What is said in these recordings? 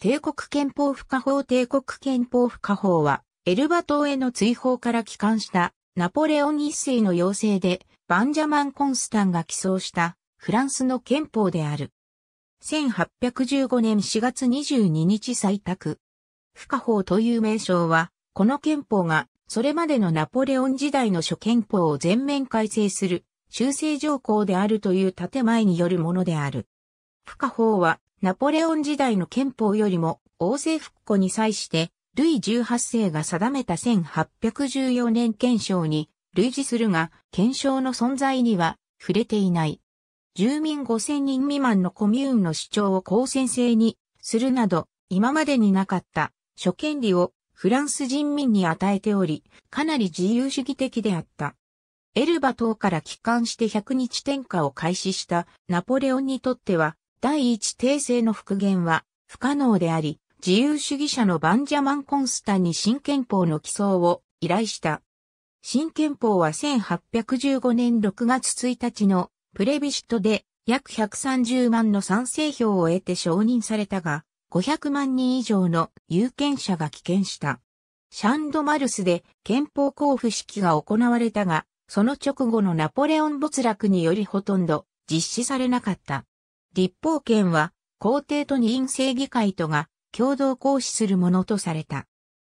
帝国憲法不可法帝国憲法不可法は、エルバ島への追放から帰還したナポレオン一世の要請で、バンジャマン・コンスタンが起草したフランスの憲法である。1815年4月22日採択。不可法という名称は、この憲法が、それまでのナポレオン時代の諸憲法を全面改正する、修正条項であるという建前によるものである。不可法は、ナポレオン時代の憲法よりも王政復古に際して、ルイ18世が定めた1814年憲章に類似するが、憲章の存在には触れていない。住民5000人未満のコミューンの主張を公選制にするなど、今までになかった諸権利をフランス人民に与えており、かなり自由主義的であった。エルバ島から帰還して100日天下を開始したナポレオンにとっては、第一訂正の復元は不可能であり、自由主義者のバンジャマン・コンスタに新憲法の起草を依頼した。新憲法は1815年6月1日のプレビシットで約130万の賛成票を得て承認されたが、500万人以上の有権者が棄権した。シャンドマルスで憲法交付式が行われたが、その直後のナポレオン没落によりほとんど実施されなかった。立法権は、皇帝と任院正議会とが共同行使するものとされた。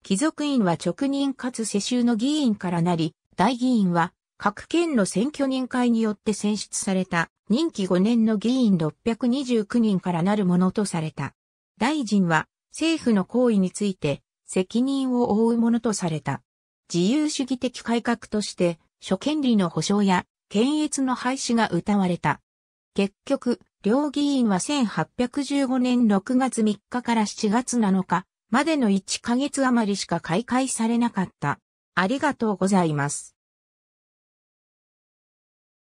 貴族院は直任かつ世襲の議員からなり、大議員は各県の選挙人会によって選出された任期5年の議員629人からなるものとされた。大臣は政府の行為について責任を負うものとされた。自由主義的改革として諸権利の保障や検閲の廃止が謳われた。結局、両議員は1815年6月3日から7月7日までの1ヶ月余りしか開会されなかった。ありがとうございます。